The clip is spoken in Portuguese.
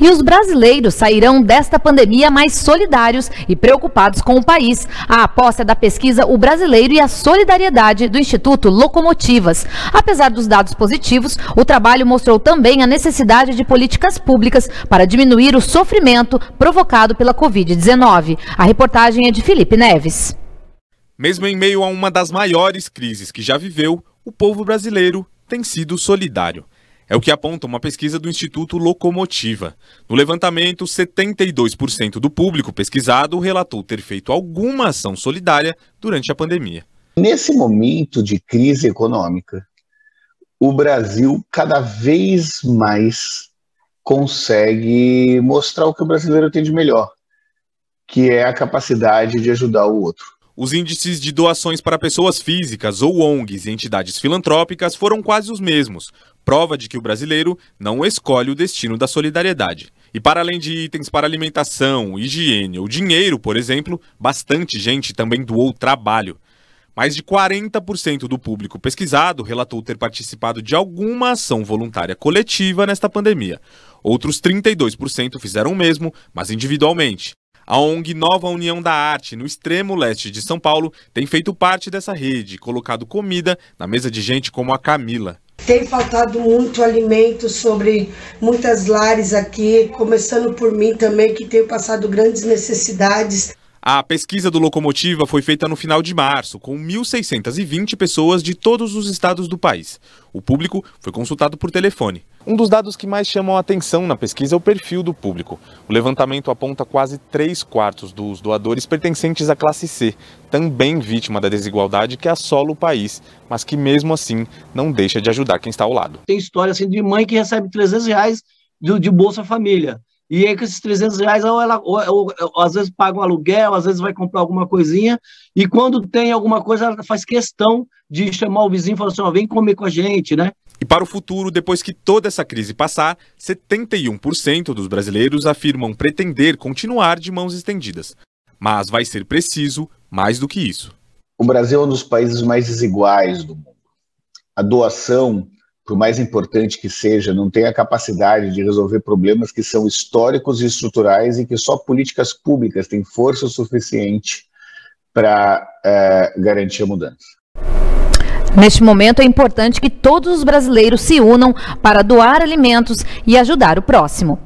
E os brasileiros sairão desta pandemia mais solidários e preocupados com o país. A aposta é da pesquisa O Brasileiro e a Solidariedade do Instituto Locomotivas. Apesar dos dados positivos, o trabalho mostrou também a necessidade de políticas públicas para diminuir o sofrimento provocado pela Covid-19. A reportagem é de Felipe Neves. Mesmo em meio a uma das maiores crises que já viveu, o povo brasileiro tem sido solidário. É o que aponta uma pesquisa do Instituto Locomotiva. No levantamento, 72% do público pesquisado relatou ter feito alguma ação solidária durante a pandemia. Nesse momento de crise econômica, o Brasil cada vez mais consegue mostrar o que o brasileiro tem de melhor, que é a capacidade de ajudar o outro. Os índices de doações para pessoas físicas ou ONGs e entidades filantrópicas foram quase os mesmos, prova de que o brasileiro não escolhe o destino da solidariedade. E para além de itens para alimentação, higiene ou dinheiro, por exemplo, bastante gente também doou trabalho. Mais de 40% do público pesquisado relatou ter participado de alguma ação voluntária coletiva nesta pandemia. Outros 32% fizeram o mesmo, mas individualmente. A ONG Nova União da Arte, no extremo leste de São Paulo, tem feito parte dessa rede, colocado comida na mesa de gente como a Camila. Tem faltado muito alimento sobre muitas lares aqui, começando por mim também, que tenho passado grandes necessidades. A pesquisa do Locomotiva foi feita no final de março, com 1.620 pessoas de todos os estados do país. O público foi consultado por telefone. Um dos dados que mais chamam a atenção na pesquisa é o perfil do público. O levantamento aponta quase 3 quartos dos doadores pertencentes à classe C, também vítima da desigualdade que assola o país, mas que mesmo assim não deixa de ajudar quem está ao lado. Tem história assim, de mãe que recebe 300 reais de, de Bolsa Família. E aí, com esses 300 reais, ou ela ou, ou, ou, às vezes paga um aluguel, às vezes vai comprar alguma coisinha, e quando tem alguma coisa, ela faz questão de chamar o vizinho e falar assim: ó, vem comer com a gente, né? E para o futuro, depois que toda essa crise passar, 71% dos brasileiros afirmam pretender continuar de mãos estendidas. Mas vai ser preciso mais do que isso. O Brasil é um dos países mais desiguais do mundo. A doação por mais importante que seja, não tem a capacidade de resolver problemas que são históricos e estruturais e que só políticas públicas têm força suficiente para é, garantir a mudança. Neste momento é importante que todos os brasileiros se unam para doar alimentos e ajudar o próximo.